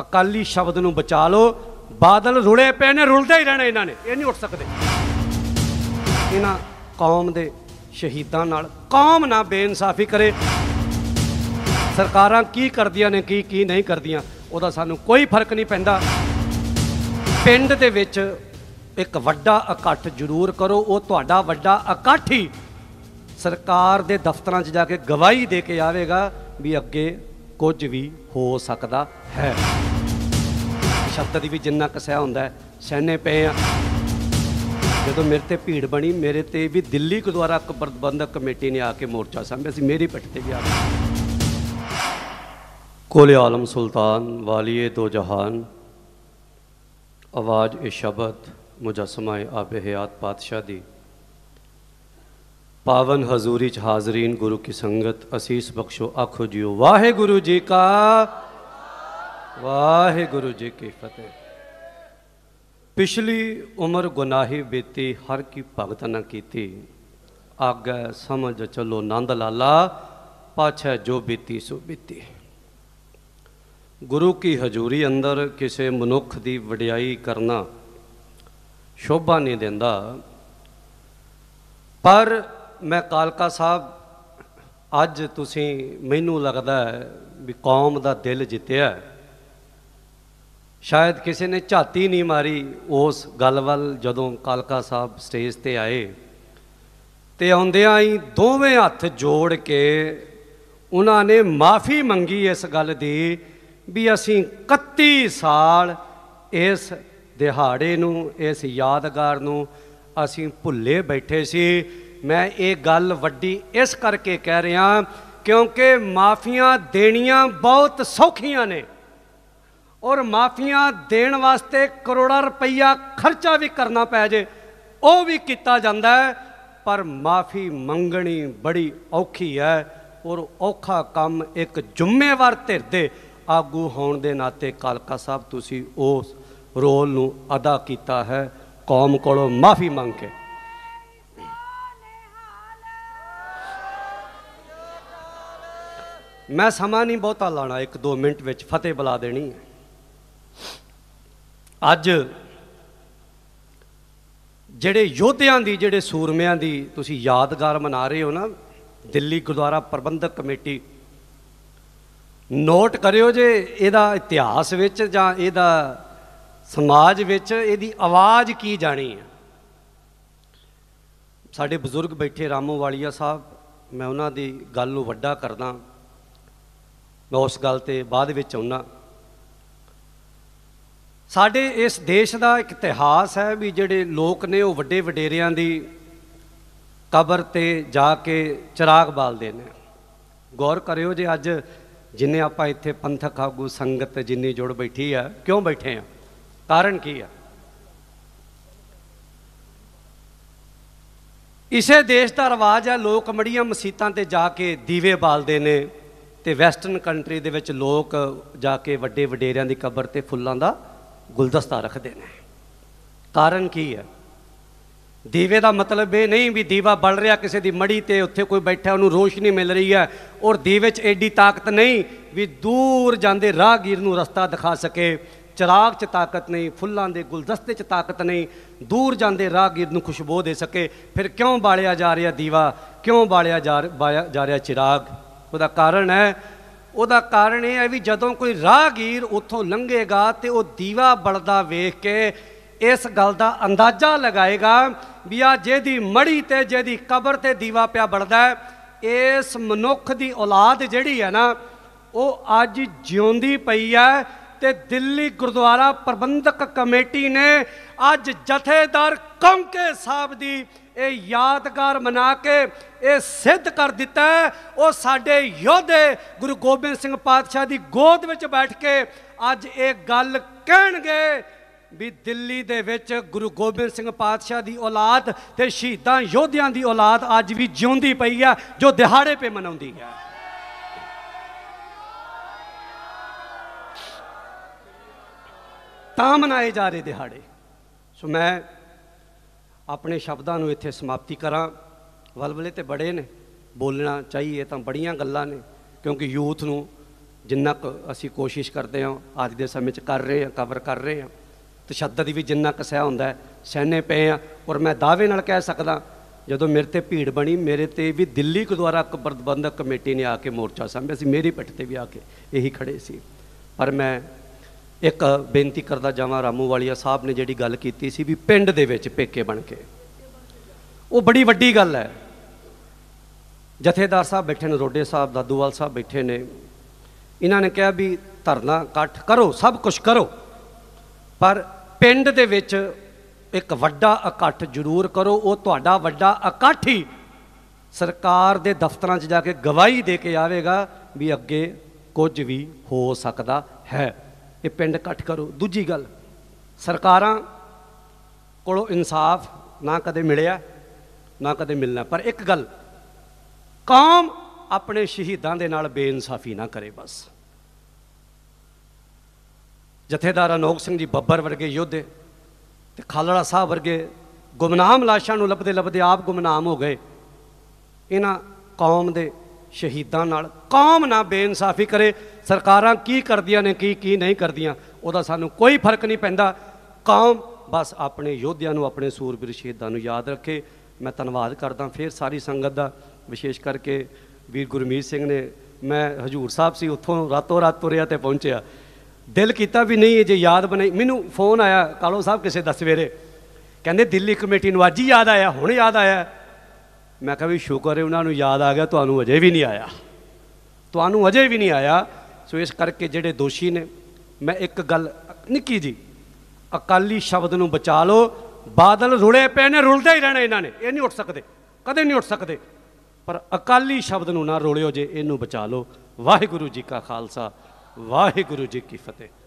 ਅਕਾਲੀ ਸ਼ਬਦ ਨੂੰ ਬਚਾ ਲਓ ਬਾਦਲ ਰੁਲੇ ਪਏ ਨੇ ਰੁਲਦੇ ਹੀ ਰਹਿਣਾ ਇਹਨਾਂ ਨੇ ਇਹ ਨਹੀਂ ਉੱਠ ਸਕਦੇ ਇਹਨਾਂ ਕੌਮ ਦੇ ਸ਼ਹੀਦਾਂ ਨਾਲ ਕੌਮ ਨਾ ਬੇਇਨਸਾਫੀ ਕਰੇ ਸਰਕਾਰਾਂ ਕੀ ਕਰਦੀਆਂ ਨੇ ਕੀ ਕੀ ਨਹੀਂ ਕਰਦੀਆਂ ਉਹਦਾ ਸਾਨੂੰ ਕੋਈ ਫਰਕ ਨਹੀਂ ਪੈਂਦਾ ਪਿੰਡ ਦੇ ਵਿੱਚ ਇੱਕ ਵੱਡਾ ਇਕੱਠ ਜ਼ਰੂਰ ਕਰੋ ਉਹ ਤੁਹਾਡਾ ਵੱਡਾ ਇਕੱਠ ਹੀ ਸਰਕਾਰ ਦੇ ਦਫ਼ਤਰਾਂ 'ਚ ਜਾ ਕੇ ਗਵਾਹੀ ਦੇ ਕੇ ਆਵੇਗਾ ਵੀ ਅੱਗੇ ਕੁਝ ਵੀ ਹੋ ਸਕਦਾ ਹੈ ਸ਼ਬਦ ਦੀ ਵੀ ਜਿੰਨਾ ਕਸਿਆ ਹੁੰਦਾ ਸੈਨੇ ਪਏ ਆ ਜਦੋਂ ਮੇਰੇ ਤੇ ਭੀੜ ਬਣੀ ਮੇਰੇ ਤੇ ਵੀ ਦਿੱਲੀ ਗੁਰਦੁਆਰਾ ਪ੍ਰਬੰਧਕ ਕਮੇਟੀ ਨੇ ਆ ਕੇ ਮੋਰਚਾ ਸਾਂਭਿਆ ਸੀ ਮੇਰੀ ਪਿੱਠ ਤੇ ਵੀ ਆ ਕੋਲੇ ਆਲਮ ਸੁਲਤਾਨ ਵਾਲੀਏ ਦੋ ਜਹਾਨ ਆਵਾਜ਼ ਇਹ ਸ਼ਬਦ ਮੁਜਸਮਾ ਆਬ ਹਯਾਤ ਪਾਤਸ਼ਾਹ ਦੀ ਪਾਵਨ ਹਜ਼ੂਰੀ ਚ ਹਾਜ਼ਰੀਨ ਗੁਰੂ ਕੀ ਸੰਗਤ ਅਸੀਸ ਬਖਸ਼ੋ ਆਖੋ ਜਿਓ ਵਾਹਿਗੁਰੂ ਜੀ ਕਾ ਵਾਹਿਗੁਰੂ ਜੀ ਕੀ ਫਤਿਹ ਪਿਛਲੀ ਉਮਰ ਗੁਨਾਹੀ ਬੀਤੀ ਹਰ ਕੀ ਭਗਤ ਨਾ ਕੀਤੀ ਆਗੈ ਸਮਝ ਚਲੋ ਨੰਦ ਲਾਲਾ ਪਾਛੈ ਜੋ ਬੀਤੀ ਸੋ ਬੀਤੀ ਗੁਰੂ ਕੀ ਹਜ਼ੂਰੀ ਅੰਦਰ ਕਿਸੇ ਮਨੁੱਖ ਦੀ ਵਡਿਆਈ ਕਰਨਾ ਸ਼ੋਭਾ ਨਹੀਂ ਦਿੰਦਾ ਪਰ ਮੈਂ ਕਾਲਕਾ ਸਾਹਿਬ ਅੱਜ ਤੁਸੀਂ ਮੈਨੂੰ ਲੱਗਦਾ ਹੈ ਵੀ ਕੌਮ ਦਾ ਦਿਲ ਜਿੱਤਿਆ ਸ਼ਾਇਦ ਕਿਸੇ ਨੇ ਝਾਤੀ ਨਹੀਂ ਮਾਰੀ ਉਸ ਗੱਲ ਵੱਲ ਜਦੋਂ ਕਾਲਕਾ ਸਾਹਿਬ ਸਟੇਜ ਤੇ ਆਏ ਤੇ ਆਉਂਦਿਆਂ ਹੀ ਦੋਵੇਂ ਹੱਥ ਜੋੜ ਕੇ ਉਹਨਾਂ ਨੇ ਮਾਫੀ ਮੰਗੀ ਇਸ ਗੱਲ ਦੀ ਵੀ ਅਸੀਂ 31 ਸਾਲ ਇਸ ਦਿਹਾੜੇ ਨੂੰ ਇਸ ਯਾਦਗਾਰ ਨੂੰ ਅਸੀਂ ਭੁੱਲੇ ਬੈਠੇ ਸੀ ਮੈਂ ਇਹ ਗੱਲ ਵੱਡੀ ਇਸ ਕਰਕੇ ਕਹਿ ਰਿਹਾ ਕਿਉਂਕਿ ਮਾਫੀਆਂ ਦੇਣੀਆਂ ਬਹੁਤ ਸੌਖੀਆਂ ਨੇ ਔਰ ਮਾਫੀਆਂ ਦੇਣ ਵਾਸਤੇ ਕਰੋੜਾਂ ਰੁਪਈਆ ਖਰਚਾ ਵੀ ਕਰਨਾ ਪੈ ਜੇ ਉਹ ਵੀ ਕੀਤਾ ਜਾਂਦਾ ਹੈ ਪਰ ਮਾਫੀ ਮੰਗਣੀ ਬੜੀ ਔਖੀ ਹੈ ਔਰ ਔਖਾ ਕੰਮ ਇੱਕ ਜ਼ਿੰਮੇਵਾਰ ਧਿਰ ਦੇ ਆਗੂ ਹੋਣ ਦੇ ਨਾਤੇ ਕਾਲਕਾ ਸਾਹਿਬ ਤੁਸੀਂ ਉਸ ਰੋਲ ਨੂੰ ਅਦਾ ਕੀਤਾ ਹੈ ਕੌਮ ਕੋਲੋਂ ਮਾਫੀ ਮੰਗ ਕੇ ਮੈਂ ਸਮਾਂ ਨਹੀਂ ਬਹੁਤਾ ਲਾਣਾ 1-2 ਮਿੰਟ ਵਿੱਚ ਫਤਿਹ ਬੁਲਾ ਦੇਣੀ ਹੈ ਅੱਜ ਜਿਹੜੇ ਯੋਧਿਆਂ ਦੀ ਜਿਹੜੇ ਸੂਰਮਿਆਂ ਦੀ ਤੁਸੀਂ ਯਾਦਗਾਰ ਮਨਾ ਰਹੇ ਹੋ ਨਾ ਦਿੱਲੀ ਗੁਰਦੁਆਰਾ ਪ੍ਰਬੰਧਕ ਕਮੇਟੀ ਨੋਟ ਕਰਿਓ ਜੇ ਇਹਦਾ ਇਤਿਹਾਸ ਵਿੱਚ ਜਾਂ ਇਹਦਾ ਸਮਾਜ ਵਿੱਚ ਇਹਦੀ ਆਵਾਜ਼ ਕੀ ਜਾਣੀ ਹੈ ਸਾਡੇ ਬਜ਼ੁਰਗ ਬੈਠੇ ਰਾਮੋ ਵਾਲੀਆ ਸਾਹਿਬ ਮੈਂ ਉਹਨਾਂ ਦੀ ਗੱਲ ਨੂੰ ਵੱਡਾ ਕਰਦਾ ਮੈਂ ਉਸ ਗੱਲ ਤੇ ਬਾਅਦ ਵਿੱਚ ਆਉਣਾ ਸਾਡੇ ਇਸ ਦੇਸ਼ ਦਾ ਇੱਕ ਇਤਿਹਾਸ ਹੈ ਵੀ ਜਿਹੜੇ ਲੋਕ ਨੇ ਉਹ ਵੱਡੇ ਵਡੇਰਿਆਂ ਦੀ ਕਬਰ ਤੇ ਜਾ ਕੇ ਚਿਰਾਗ ਬਾਲਦੇ ਨੇ ਗੌਰ ਕਰਿਓ ਜੇ ਅੱਜ ਜਿੰਨੇ ਆਪਾਂ ਇੱਥੇ ਪੰਥਕ ਆਗੂ ਸੰਗਤ ਜਿੰਨੀ ਜੁੜ ਬੈਠੀ ਆ ਕਿਉਂ ਬੈਠੇ ਆ ਕਾਰਨ ਕੀ ਆ ਇਸੇ ਦੇਸ਼ ਦਾ ਰਵਾਜ ਹੈ ਲੋਕ ਮੜੀਆਂ ਮਸੀਤਾਂ ਤੇ ਜਾ ਕੇ ਦੀਵੇ ਬਾਲਦੇ ਨੇ ਤੇ ਵੈਸਟਰਨ ਕੰਟਰੀ ਦੇ ਵਿੱਚ ਲੋਕ ਜਾ ਕੇ ਵੱਡੇ ਵਡੇਰਿਆਂ ਦੀ ਕਬਰ ਤੇ ਫੁੱਲਾਂ ਦਾ ਗੁਲਦਸਤਾ ਰੱਖਦੇ ਨੇ ਕਾਰਨ ਕੀ ਹੈ ਦੀਵੇ ਦਾ ਮਤਲਬ ਇਹ ਨਹੀਂ ਵੀ ਦੀਵਾ ਬਲ ਰਿਹਾ ਕਿਸੇ ਦੀ ਮੜੀ ਤੇ ਉੱਥੇ ਕੋਈ ਬੈਠਾ ਉਹਨੂੰ ਰੋਸ਼ਨੀ ਮਿਲ ਰਹੀ ਹੈ ਔਰ ਦੀਵੇ 'ਚ ਐਡੀ ਤਾਕਤ ਨਹੀਂ ਵੀ ਦੂਰ ਜਾਂਦੇ ਰਾਹਗੀਰ ਨੂੰ ਰਸਤਾ ਦਿਖਾ ਸਕੇ ਚਰਾਗ 'ਚ ਤਾਕਤ ਨਹੀਂ ਫੁੱਲਾਂ ਦੇ ਗੁਲਦਸਤੇ 'ਚ ਤਾਕਤ ਨਹੀਂ ਦੂਰ ਜਾਂਦੇ ਰਾਹਗੀਰ ਨੂੰ ਖੁਸ਼ਬੂ ਦੇ ਸਕੇ ਫਿਰ ਕਿਉਂ ਬਾਲਿਆ ਜਾ ਰਿਹਾ ਦੀਵਾ ਕਿਉਂ ਬਾਲਿਆ ਜਾ ਰਿਹਾ ਚਿਰਾਗ ਉਹਦਾ ਕਾਰਨ ਹੈ ਉਹਦਾ ਕਾਰਨ ਇਹ ਹੈ ਵੀ ਜਦੋਂ ਕੋਈ ਰਾਹਗੀਰ ਉੱਥੋਂ ਲੰਘੇਗਾ ਤੇ ਉਹ ਦੀਵਾ ਬਲਦਾ ਵੇਖ ਕੇ ਇਸ ਗੱਲ ਦਾ ਅੰਦਾਜ਼ਾ ਲਗਾਏਗਾ ਵੀ ਆ ਜਿਹਦੀ ਮੜੀ ਤੇ ਜਿਹਦੀ ਕਬਰ ਤੇ ਦੀਵਾ ਪਿਆ ਬਲਦਾ ਇਸ ਮਨੁੱਖ ਦੀ ਔਲਾਦ ਜਿਹੜੀ ਹੈ ਨਾ ਉਹ ਅੱਜ ਜਿਉਂਦੀ ਪਈ ਹੈ ਤੇ ਦਿੱਲੀ ਗੁਰਦੁਆਰਾ ਪ੍ਰਬੰਧਕ ਕਮੇਟੀ ਨੇ ਅੱਜ ਜਥੇਦਾਰ ਕੌਂਕੇ ਸਾਹਿਬ ਦੀ ਇਹ ਯਾਦਗਾਰ ਮਨਾ ਕੇ ਇਹ ਸਿੱਧ ਕਰ ਦਿੱਤਾ ਉਹ ਸਾਡੇ ਯੋਧੇ ਗੁਰੂ ਗੋਬਿੰਦ ਸਿੰਘ ਪਾਤਸ਼ਾਹ ਦੀ ਗੋਦ ਵਿੱਚ ਬੈਠ ਕੇ ਅੱਜ ਇਹ ਗੱਲ ਕਹਿਣਗੇ ਵੀ ਦਿੱਲੀ ਦੇ ਵਿੱਚ ਗੁਰੂ ਗੋਬਿੰਦ ਸਿੰਘ ਪਾਤਸ਼ਾਹ ਦੀ ਔਲਾਦ ਤੇ ਸ਼ਹੀਦਾਂ ਯੋਧਿਆਂ ਦੀ ਔਲਾਦ ਅੱਜ ਵੀ ਜਿਉਂਦੀ ਪਈ ਆ ਜੋ ਦਿਹਾੜੇ 'ਤੇ ਮਨਾਉਂਦੀ ਹੈ ਤਾਂ ਮਨਾਏ ਜਾ ਰਹੇ ਦਿਹਾੜੇ ਸੋ ਮੈਂ ਆਪਣੇ ਸ਼ਬਦਾਂ ਨੂੰ ਇੱਥੇ ਸਮਾਪਤੀ ਕਰਾਂ ਵਲਵਲੇ ਤੇ ਬੜੇ ਨੇ ਬੋਲਣਾ ਚਾਹੀਏ ਤਾਂ ਬੜੀਆਂ ਗੱਲਾਂ ਨੇ ਕਿਉਂਕਿ ਯੂਥ ਨੂੰ ਜਿੰਨਾ ਕੁ ਅਸੀਂ ਕੋਸ਼ਿਸ਼ ਕਰਦੇ ਹਾਂ ਅੱਜ ਦੇ ਸਮੇਂ 'ਚ ਕਰ ਰਹੇ ਹਾਂ ਕਵਰ ਕਰ ਰਹੇ ਹਾਂ ਤਸ਼ੱਦਦ ਵੀ ਜਿੰਨਾ ਕੁ ਸਹਿ ਹੁੰਦਾ ਸਹਿਨੇ ਪਏ ਆ ਔਰ ਮੈਂ ਦਾਅਵੇ ਨਾਲ ਕਹਿ ਸਕਦਾ ਜਦੋਂ ਮੇਰੇ ਤੇ ਭੀੜ ਬਣੀ ਮੇਰੇ ਤੇ ਵੀ ਦਿੱਲੀ ਗੁਰਦੁਆਰਾ ਪ੍ਰਬੰਧਕ ਕਮੇਟੀ ਨੇ ਆ ਕੇ ਮੋਰਚਾ ਸੰਭਿਆ ਸੀ ਮੇਰੀ ਪਿੱਠ ਤੇ ਵੀ ਆ ਕੇ ਇਹੀ ਖੜੇ ਸੀ ਪਰ ਮੈਂ ਇੱਕ ਬੇਨਤੀ ਕਰਦਾ ਜਾਵਾਂ ਰਾਮੂ ਵਾਲੀਆ ਸਾਹਿਬ ਨੇ ਜਿਹੜੀ ਗੱਲ ਕੀਤੀ ਸੀ ਵੀ ਪਿੰਡ ਦੇ ਵਿੱਚ ਪੇਕੇ ਬਣ ਕੇ ਉਹ ਬੜੀ ਵੱਡੀ ਗੱਲ ਹੈ ਜਥੇਦਾਰ ਸਾਹਿਬ ਬੈਠੇ ਨੇ ਰੋਡੇ ਸਾਹਿਬ ਦਾਦੂਵਾਲ ਸਾਹਿਬ ਬੈਠੇ ਨੇ ਇਹਨਾਂ ਨੇ ਕਿਹਾ ਵੀ ਧਰਨਾ ਇਕੱਠ ਕਰੋ ਸਭ ਕੁਝ ਕਰੋ ਪਰ ਪਿੰਡ ਦੇ ਵਿੱਚ ਇੱਕ ਵੱਡਾ ਇਕੱਠ ਜ਼ਰੂਰ ਕਰੋ ਉਹ ਤੁਹਾਡਾ ਵੱਡਾ ਇਕੱਠ ਹੀ ਸਰਕਾਰ ਦੇ ਦਫ਼ਤਰਾਂ 'ਚ ਜਾ ਕੇ ਗਵਾਹੀ ਦੇ ਕੇ ਆਵੇਗਾ ਵੀ ਅੱਗੇ ਕੁਝ ਵੀ ਹੋ ਸਕਦਾ ਹੈ ਇਹ ਪਿੰਡ ਇਕੱਠ ਕਰੋ ਦੂਜੀ ਗੱਲ ਸਰਕਾਰਾਂ ਕੋਲੋਂ ਇਨਸਾਫ ਨਾ ਕਦੇ ਮਿਲਿਆ ਨਾ ਕਦੇ ਮਿਲਣਾ ਪਰ ਇੱਕ ਗੱਲ ਕੌਮ ਆਪਣੇ ਸ਼ਹੀਦਾਂ ਦੇ ਨਾਲ ਬੇਇਨਸਾਫੀ ਨਾ ਕਰੇ ਬਸ ਜਥੇਦਾਰ ਅਨੋਖ ਸਿੰਘ ਜੀ ਬੱਬਰ ਵਰਗੇ ਯੋਧੇ ਤੇ ਖਾਲੜਾ ਸਾਹਿਬ ਵਰਗੇ ਗੁਮਨਾਮ ਲਾਸ਼ਾਂ ਨੂੰ ਲੱਭਦੇ ਲੱਭਦੇ ਆਪ ਗੁਮਨਾਮ ਹੋ ਗਏ ਇਹਨਾਂ ਕੌਮ ਦੇ ਸ਼ਹੀਦਾਂ ਨਾਲ ਕੌਮ ਨਾ ਬੇਇਨਸਾਫੀ ਕਰੇ ਸਰਕਾਰਾਂ ਕੀ ਕਰਦੀਆਂ ਨੇ ਕੀ ਕੀ ਨਹੀਂ ਕਰਦੀਆਂ ਉਹਦਾ ਸਾਨੂੰ ਕੋਈ ਫਰਕ ਨਹੀਂ ਪੈਂਦਾ ਕੌਮ ਬਸ ਆਪਣੇ ਯੋਧਿਆਂ ਨੂੰ ਆਪਣੇ ਸੂਰਬੀਰ ਸ਼ਹੀਦਾਂ ਨੂੰ ਯਾਦ ਰੱਖੇ ਮੈਂ ਧੰਨਵਾਦ ਕਰਦਾ ਫਿਰ ਸਾਰੀ ਸੰਗਤ ਦਾ ਵਿਸ਼ੇਸ਼ ਕਰਕੇ ਵੀਰ ਗੁਰਮੀਤ ਸਿੰਘ ਨੇ ਮੈਂ ਹਜੂਰ ਸਾਹਿਬ ਸੀ ਉੱਥੋਂ ਰਾਤੋਂ ਰਾਤ ਤੁਰਿਆ ਤੇ ਪਹੁੰਚਿਆ ਦਿਲ ਕੀਤਾ ਵੀ ਨਹੀਂ ਜੇ ਯਾਦ ਬਣਾਈ ਮੈਨੂੰ ਫੋਨ ਆਇਆ ਕਾਲੋ ਸਾਹਿਬ ਕਿਸੇ ਦਸ ਸਵੇਰੇ ਕਹਿੰਦੇ ਦਿੱਲੀ ਕਮੇਟੀ ਨੂੰ ਅੱਜ ਹੀ ਯਾਦ ਆਇਆ ਹੁਣ ਯਾਦ ਆਇਆ ਮੈਂ ਕਿਹਾ ਵੀ ਸ਼ੁਕਰ ਹੈ ਉਹਨਾਂ ਨੂੰ ਯਾਦ ਆ ਗਿਆ ਤੁਹਾਨੂੰ ਅਜੇ ਵੀ ਨਹੀਂ ਆਇਆ ਤੁਹਾਨੂੰ ਅਜੇ ਵੀ ਨਹੀਂ ਆਇਆ ਸੋ ਇਸ ਕਰਕੇ ਜਿਹੜੇ ਦੋਸ਼ੀ ਨੇ ਮੈਂ ਇੱਕ ਗੱਲ ਨਿੱਕੀ ਜੀ ਅਕਾਲੀ ਸ਼ਬਦ ਨੂੰ ਬਚਾ ਲਓ ਬਾਦਲ ਰੁਲੇ ਪਏ ਨੇ ਰੁਲਦੇ ਹੀ ਰਹਿਣਾ ਇਹਨਾਂ ਨੇ ਇਹ ਨਹੀਂ ਉੱਠ ਸਕਦੇ ਕਦੇ ਨਹੀਂ ਉੱਠ ਸਕਦੇ ਪਰ ਅਕਾਲੀ ਸ਼ਬਦ ਨੂੰ ਨਾ ਰੋਲਿਓ ਜੇ ਇਹਨੂੰ ਬਚਾ ਲਓ ਵਾਹਿਗੁਰੂ ਜੀ ਕਾ ਖਾਲਸਾ ਵਾਹਿਗੁਰੂ ਜੀ ਕੀ ਫਤਿਹ